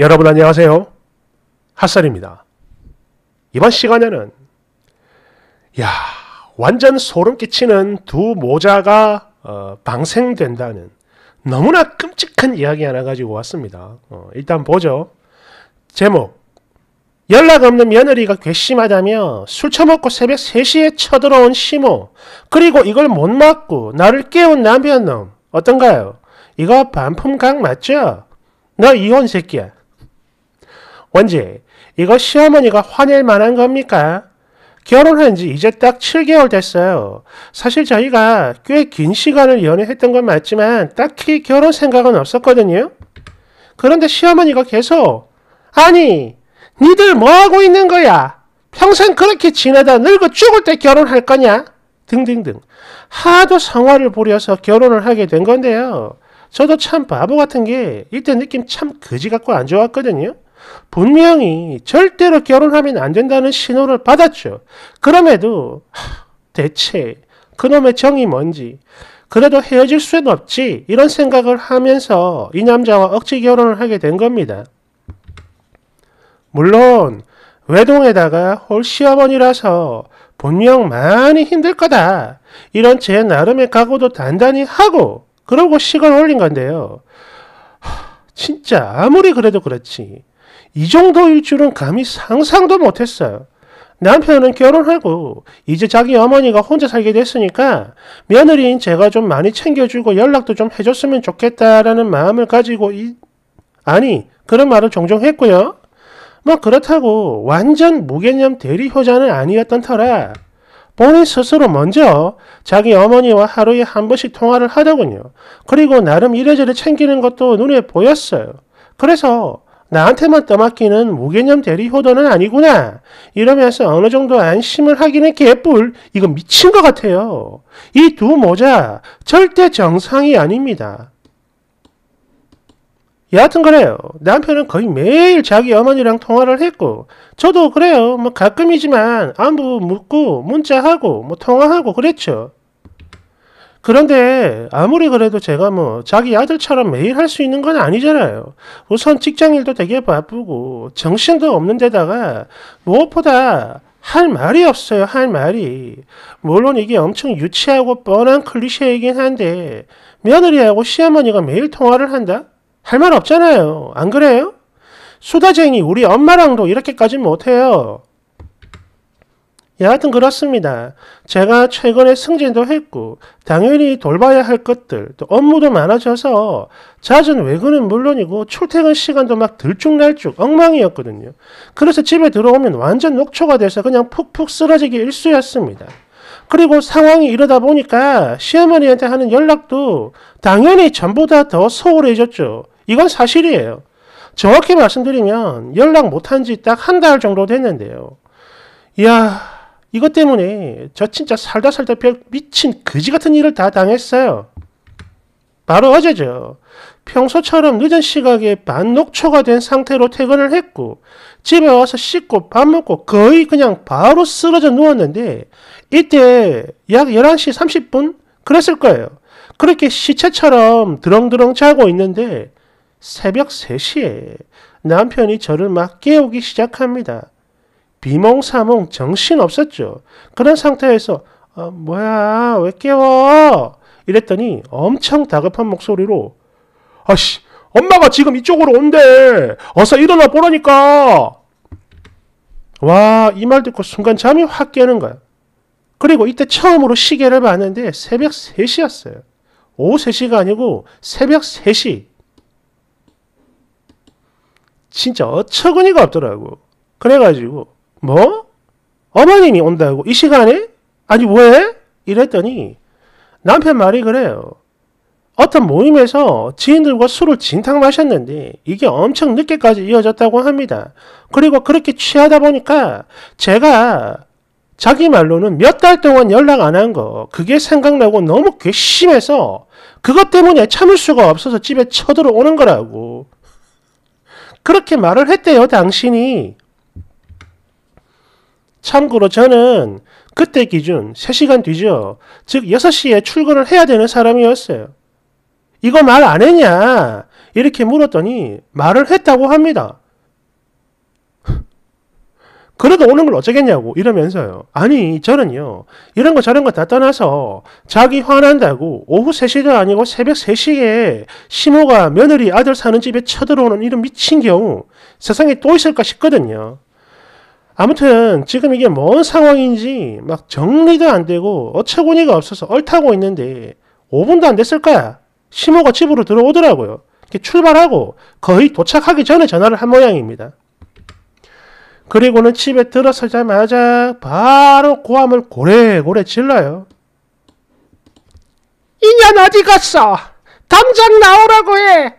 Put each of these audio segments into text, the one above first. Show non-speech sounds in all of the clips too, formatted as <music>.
여러분 안녕하세요. 핫설입니다. 이번 시간에는 야 완전 소름 끼치는 두 모자가 어, 방생된다는 너무나 끔찍한 이야기 하나 가지고 왔습니다. 어, 일단 보죠. 제목 연락 없는 며느리가 괘씸하다며 술 처먹고 새벽 3시에 쳐들어온 시모 그리고 이걸 못 막고 나를 깨운 남편놈 어떤가요? 이거 반품각 맞죠? 너 이혼 새끼야. 원지, 이거 시어머니가 화낼 만한 겁니까? 결혼한 지 이제 딱 7개월 됐어요. 사실 저희가 꽤 긴 시간을 연애했던 건 맞지만 딱히 결혼 생각은 없었거든요. 그런데 시어머니가 계속 아니, 니들 뭐하고 있는 거야? 평생 그렇게 지내다 늙어 죽을 때 결혼할 거냐? 등등등. 하도 성화를 부려서 결혼을 하게 된 건데요. 저도 참 바보 같은 게 이때 느낌 참거지 같고 안 좋았거든요. 분명히 절대로 결혼하면 안 된다는 신호를 받았죠. 그럼에도 대체 그놈의 정이 뭔지 그래도 헤어질 수는 없지 이런 생각을 하면서 이 남자와 억지 결혼을 하게 된 겁니다. 물론 외동에다가 홀시어머니라서 분명 많이 힘들 거다. 이런 제 나름의 각오도 단단히 하고 그러고 식을 올린 건데요. 진짜 아무리 그래도 그렇지 이 정도일 줄은 감히 상상도 못했어요. 남편은 결혼하고 이제 자기 어머니가 혼자 살게 됐으니까 며느리인 제가 좀 많이 챙겨주고 연락도 좀 해줬으면 좋겠다라는 마음을 가지고 이... 아니 그런 말을 종종 했고요. 뭐 그렇다고 완전 무개념 대리효자는 아니었던 터라 본인 스스로 먼저 자기 어머니와 하루에 한 번씩 통화를 하더군요. 그리고 나름 이래저래 챙기는 것도 눈에 보였어요. 그래서 나한테만 떠맡기는 무개념 대리 효도는 아니구나. 이러면서 어느 정도 안심을 하기는 개뿔. 이건 미친 것 같아요. 이 두 모자 절대 정상이 아닙니다. 여하튼 그래요. 남편은 거의 매일 자기 어머니랑 통화를 했고, 저도 그래요. 뭐 가끔이지만 안부 묻고, 문자하고, 뭐 통화하고 그랬죠. 그런데 아무리 그래도 제가 뭐 자기 아들처럼 매일 할 수 있는 건 아니잖아요. 우선 직장 일도 되게 바쁘고 정신도 없는 데다가 무엇보다 할 말이 없어요. 할 말이. 물론 이게 엄청 유치하고 뻔한 클리셰이긴 한데 며느리하고 시어머니가 매일 통화를 한다? 할 말 없잖아요. 안 그래요? 수다쟁이 우리 엄마랑도 이렇게까지 못해요. 예, 여하튼 그렇습니다. 제가 최근에 승진도 했고 당연히 돌봐야 할 것들 또 업무도 많아져서 잦은 외근은 물론이고 출퇴근 시간도 막 들쭉날쭉 엉망이었거든요. 그래서 집에 들어오면 완전 녹초가 돼서 그냥 푹푹 쓰러지기 일쑤였습니다. 그리고 상황이 이러다 보니까 시어머니한테 하는 연락도 당연히 전보다 더 소홀해졌죠. 이건 사실이에요. 정확히 말씀드리면 연락 못한 지 딱 한 달 정도 됐는데요. 이야, 이것 때문에 저 진짜 살다 살다 별 미친 거지 같은 일을 다 당했어요. 바로 어제죠. 평소처럼 늦은 시각에 반녹초가 된 상태로 퇴근을 했고 집에 와서 씻고 밥 먹고 거의 그냥 바로 쓰러져 누웠는데 이때 약 11시 30분 그랬을 거예요. 그렇게 시체처럼 드렁드렁 자고 있는데 새벽 3시에 남편이 저를 막 깨우기 시작합니다. 비몽사몽 정신 없었죠. 그런 상태에서 어, 뭐야 왜 깨워 이랬더니 엄청 다급한 목소리로 아씨 엄마가 지금 이쪽으로 온대 어서 일어나 보라니까 와 이 말 듣고 순간 잠이 확 깨는 거야. 그리고 이때 처음으로 시계를 봤는데 새벽 3시였어요. 오후 3시가 아니고 새벽 3시. 진짜 어처구니가 없더라고. 그래가지고 뭐? 어머님이 온다고 이 시간에? 아니 왜? 이랬더니 남편 말이 그래요. 어떤 모임에서 지인들과 술을 진탕 마셨는데 이게 엄청 늦게까지 이어졌다고 합니다. 그리고 그렇게 취하다 보니까 제가 자기 말로는 몇 달 동안 연락 안 한 거, 그게 생각나고 너무 괘씸해서 그것 때문에 참을 수가 없어서 집에 쳐들어오는 거라고. 그렇게 말을 했대요, 당신이. 참고로 저는 그때 기준 3시간 뒤죠. 즉 6시에 출근을 해야 되는 사람이었어요. 이거 말 안 했냐? 이렇게 물었더니 말을 했다고 합니다. <laughs> 그래도 오는 걸 어쩌겠냐고 이러면서요. 아니 저는요. 이런 거 저런 거 다 떠나서 자기 화난다고 오후 3시도 아니고 새벽 3시에 시모가 며느리 아들 사는 집에 쳐들어오는 이런 미친 경우 세상에 또 있을까 싶거든요. 아무튼 지금 이게 뭔 상황인지 막 정리도 안 되고 어처구니가 없어서 얼타고 있는데 5분도 안 됐을 거야. 심호가 집으로 들어오더라고요. 출발하고 거의 도착하기 전에 전화를 한 모양입니다. 그리고는 집에 들어서자마자 바로 고함을 고래고래 질러요. 이년 어디 갔어? 당장 나오라고 해!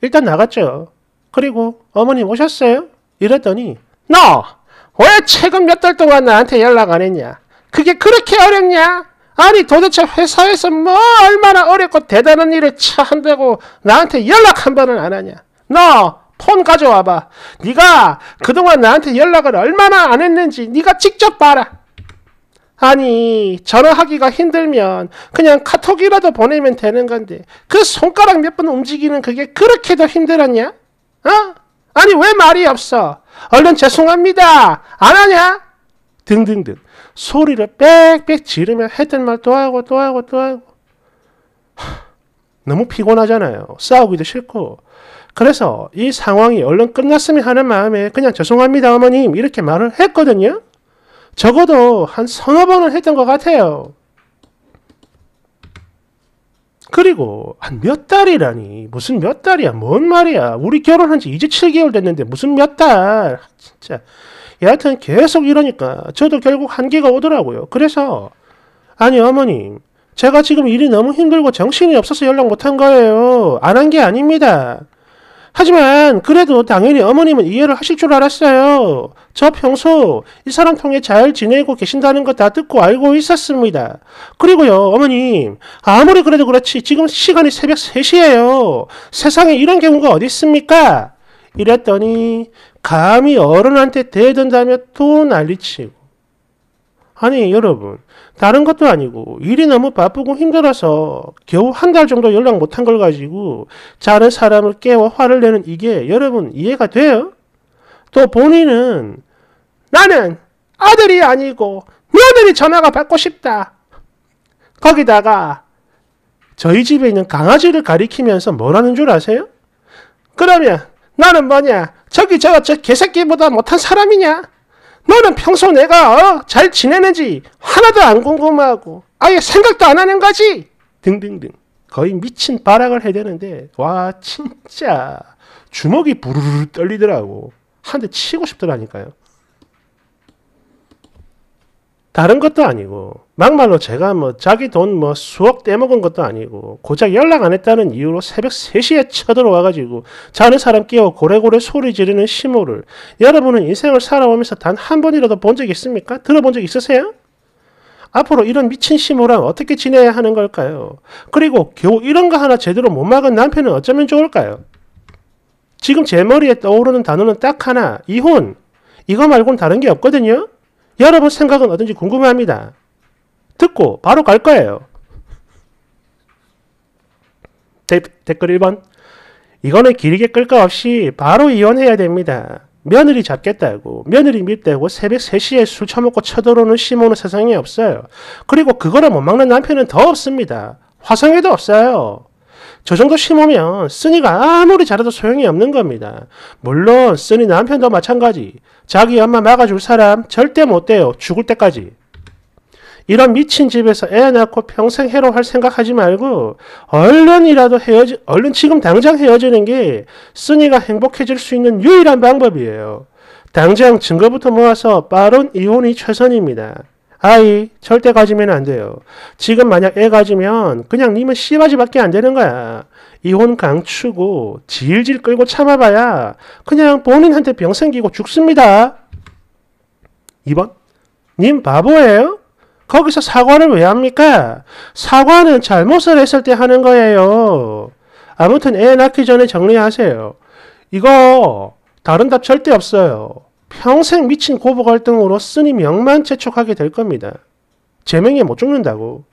일단 나갔죠. 그리고 어머님 오셨어요? 이랬더니 너왜 최근 몇 달 동안 나한테 연락 안 했냐? 그게 그렇게 어렵냐? 아니 도대체 회사에서 뭐 얼마나 어렵고 대단한 일을 처한다고 나한테 연락 한 번은 안 하냐? 너 폰 가져와봐. 네가 그동안 나한테 연락을 얼마나 안 했는지 네가 직접 봐라. 아니 전화하기가 힘들면 그냥 카톡이라도 보내면 되는 건데 그 손가락 몇 번 움직이는 그게 그렇게 도 힘들었냐? 어? 아니 왜 말이 없어? 얼른 죄송합니다. 안 하냐? 등등등 소리를 빽빽 지르며 했던 말 또 하고 또 하고 또 하고 너무 피곤하잖아요. 싸우기도 싫고 그래서 이 상황이 얼른 끝났으면 하는 마음에 그냥 죄송합니다 어머님 이렇게 말을 했거든요. 적어도 한 서너 번은 했던 것 같아요. 그리고 한 몇 달이라니 무슨 몇 달이야 뭔 말이야 우리 결혼한 지 이제 7개월 됐는데 무슨 몇달 아, 진짜 여하튼 계속 이러니까 저도 결국 한계가 오더라고요 그래서 아니 어머님 제가 지금 일이 너무 힘들고 정신이 없어서 연락 못 한 거예요 안 한 게 아닙니다 하지만 그래도 당연히 어머님은 이해를 하실 줄 알았어요. 저 평소 이 사람 통해 잘 지내고 계신다는 거 다 듣고 알고 있었습니다. 그리고요, 어머님, 아무리 그래도 그렇지 지금 시간이 새벽 3시예요. 세상에 이런 경우가 어디 있습니까? 이랬더니 감히 어른한테 대든다며 또 난리치고 아니 여러분 다른 것도 아니고 일이 너무 바쁘고 힘들어서 겨우 한 달 정도 연락 못한 걸 가지고 다른 사람을 깨워 화를 내는 이게 여러분 이해가 돼요? 또 본인은 나는 아들이 아니고 며느리 네 전화가 받고 싶다. 거기다가 저희 집에 있는 강아지를 가리키면서 뭐라는 줄 아세요? 그러면 나는 뭐냐? 저기 저저 개새끼보다 못한 사람이냐? 너는 평소 내가 어? 잘 지내는지 하나도 안 궁금하고 아예 생각도 안 하는 거지 등등등 거의 미친 발악을 해대는데 와 진짜 주먹이 부르르 떨리더라고 한 대 치고 싶더라니까요 다른 것도 아니고 막말로 제가 뭐 자기 돈 뭐 수억 떼먹은 것도 아니고 고작 연락 안 했다는 이유로 새벽 3시에 쳐들어와가지고 자는 사람 깨워 고래고래 소리 지르는 시모를 여러분은 인생을 살아오면서 단 한 번이라도 본 적 있습니까? 들어본 적 있으세요? 앞으로 이런 미친 시모랑 어떻게 지내야 하는 걸까요? 그리고 겨우 이런 거 하나 제대로 못 막은 남편은 어쩌면 좋을까요? 지금 제 머리에 떠오르는 단어는 딱 하나, 이혼. 이거 말고는 다른 게 없거든요? 여러분 생각은 어떤지 궁금합니다. 듣고 바로 갈 거예요. 데, 댓글 1번 이거는 길게 끌거 없이 바로 이혼해야 됩니다. 며느리 잡겠다고 며느리 밀대고 새벽 3시에 술 처먹고 쳐들어오는 심오는 세상에 없어요. 그리고 그거를 못 막는 남편은 더 없습니다. 화성에도 없어요. 저 정도 심으면 쓰니가 아무리 잘해도 소용이 없는 겁니다. 물론 쓰니 남편도 마찬가지. 자기 엄마 막아줄 사람 절대 못 돼요. 죽을 때까지. 이런 미친 집에서 애 낳고 평생 해로할 생각하지 말고 얼른이라도 헤어지 얼른 지금 당장 헤어지는 게 쓰니가 행복해질 수 있는 유일한 방법이에요. 당장 증거부터 모아서 빠른 이혼이 최선입니다. 아이 절대 가지면 안 돼요. 지금 만약 애 가지면 그냥 님은 씨바지밖에 안 되는 거야. 이혼 강추고 질질 끌고 참아봐야 그냥 본인한테 병 생기고 죽습니다. 2번. 님 바보예요? 거기서 사과를 왜 합니까? 사과는 잘못을 했을 때 하는 거예요. 아무튼 애 낳기 전에 정리하세요. 이거 다른 답 절대 없어요. 평생 미친 고부 갈등으로 쓰니 명만 채촉하게 될 겁니다. 제명에 못 죽는다고.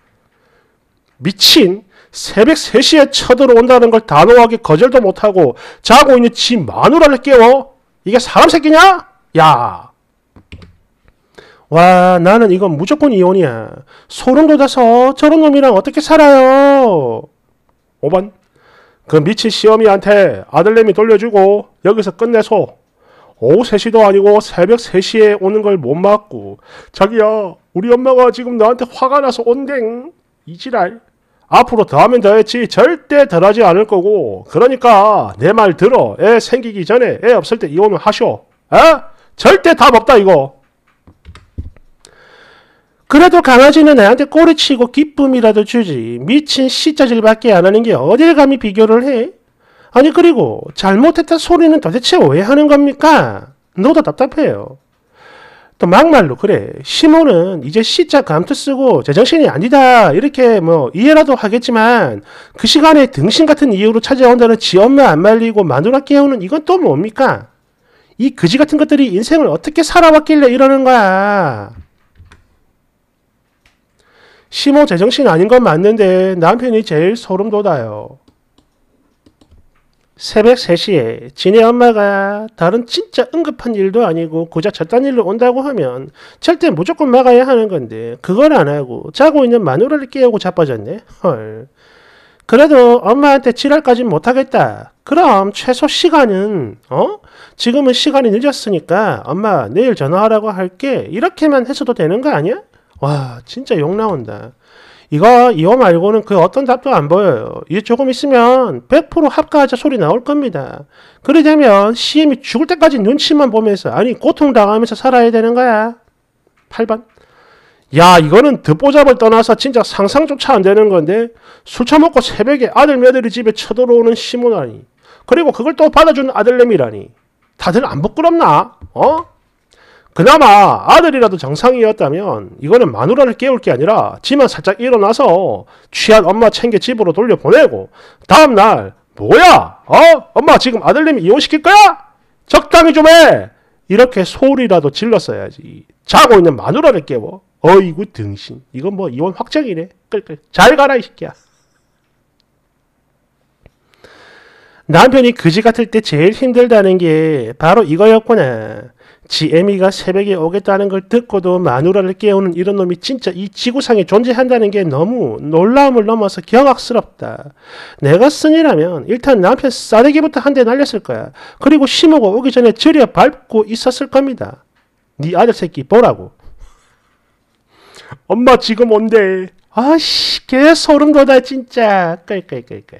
미친? 새벽 3시에 쳐들어온다는 걸 단호하게 거절도 못하고 자고 있는 지 마누라를 깨워? 이게 사람 새끼냐? 야! 와 나는 이건 무조건 이혼이야. 소름 돋아서 저런 놈이랑 어떻게 살아요? 5번 그 미친 시어미한테 아들내미 돌려주고 여기서 끝내소. 오후 3시도 아니고 새벽 3시에 오는 걸 못 막고 자기야 우리 엄마가 지금 너한테 화가 나서 온댕 이지랄 앞으로 더하면 더했지 절대 덜하지 않을 거고 그러니까 내 말 들어 애 생기기 전에 애 없을 때 이혼을 하쇼 에? 절대 답 없다 이거 그래도 강아지는 애한테 꼬리치고 기쁨이라도 주지 미친 시자질밖에 안 하는 게 어딜 감히 비교를 해? 아니 그리고 잘못했다 소리는 도대체 왜 하는 겁니까? 너도 답답해요. 또 막말로 그래 시몬은 이제 시자 감투 쓰고 제정신이 아니다 이렇게 뭐 이해라도 하겠지만 그 시간에 등신 같은 이유로 찾아온다는 지 엄마 안 말리고 마누라 깨우는 이건 또 뭡니까? 이 그지 같은 것들이 인생을 어떻게 살아왔길래 이러는 거야. 시모 제정신 아닌 건 맞는데 남편이 제일 소름 돋아요. 새벽 3시에 지네 엄마가 다른 진짜 응급한 일도 아니고 고작 저단 일로 온다고 하면 절대 무조건 막아야 하는 건데 그걸 안 하고 자고 있는 마누라를 깨우고 자빠졌네. 헐. 그래도 엄마한테 지랄까진 못하겠다. 그럼 최소 시간은 어? 지금은 시간이 늦었으니까 엄마 내일 전화하라고 할게. 이렇게만 해서도 되는 거 아니야? 와 진짜 욕 나온다. 이거 이거 말고는 그 어떤 답도 안 보여요. 이제 조금 있으면 100% 합가하자 소리 나올 겁니다. 그러자면 시엠이 죽을 때까지 눈치만 보면서 아니 고통당하면서 살아야 되는 거야. 8번 야 이거는 듣보잡을 떠나서 진짜 상상조차 안 되는 건데 술 처먹고 새벽에 아들 며느리 집에 쳐들어오는 시모나니 그리고 그걸 또 받아주는 아들내미라니 다들 안 부끄럽나? 어? 그나마 아들이라도 정상이었다면 이거는 마누라를 깨울 게 아니라 지만 살짝 일어나서 취한 엄마 챙겨 집으로 돌려보내고 다음날 뭐야? 어? 엄마 지금 아들님 이혼시킬 거야? 적당히 좀 해! 이렇게 소리라도 질렀어야지. 자고 있는 마누라를 깨워. 어이구 등신. 이건 뭐 이혼 확정이네. 끌끌. 잘 가라 이 새끼야. 남편이 그지 같을 때 제일 힘들다는 게 바로 이거였구나. 지애미가 새벽에 오겠다는 걸 듣고도 마누라를 깨우는 이런 놈이 진짜 이 지구상에 존재한다는 게 너무 놀라움을 넘어서 경악스럽다. 내가 쓴이라면 일단 남편 싸대기부터 한 대 날렸을 거야. 그리고 심호가 오기 전에 저려 밟고 있었을 겁니다. 네 아들 새끼 보라고. 엄마 지금 온대. 아씨 개 소름 돋아 진짜. 끌끌끌끌.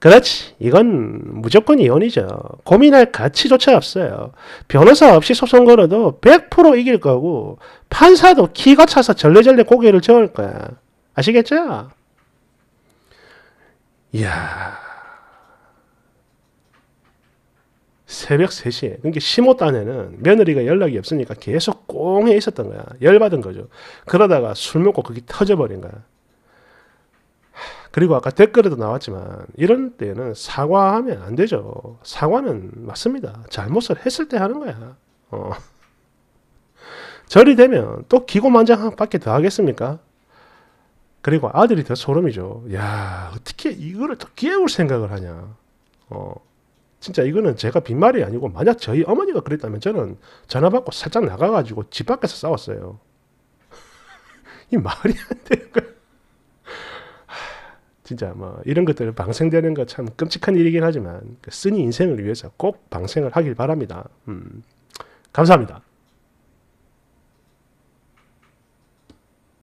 그렇지. 이건 무조건 이혼이죠. 고민할 가치조차 없어요. 변호사 없이 소송 걸어도 100% 이길 거고, 판사도 키가 차서 절레절레 고개를 저을 거야. 아시겠죠? 이야. 새벽 3시에. 그러니까 15단에는 며느리가 연락이 없으니까 계속 꽁해 있었던 거야. 열받은 거죠. 그러다가 술 먹고 그게 터져버린 거야. 그리고 아까 댓글에도 나왔지만 이런 때는 사과하면 안 되죠. 사과는 맞습니다. 잘못을 했을 때 하는 거야. 어. 절이 되면 또 기고만장 한바더 하겠습니까? 그리고 아들이 더 소름이죠. 야 어떻게 이거를 더 깨울 생각을 하냐. 어. 진짜 이거는 제가 빈말이 아니고 만약 저희 어머니가 그랬다면 저는 전화 받고 살짝 나가가지고 집 밖에서 싸웠어요. <laughs> 이 말이 안 되는 거야. 진짜 뭐 이런 것들 방생되는 거 참 끔찍한 일이긴 하지만 그 쓰니 인생을 위해서 꼭 방생을 하길 바랍니다. 음, 감사합니다.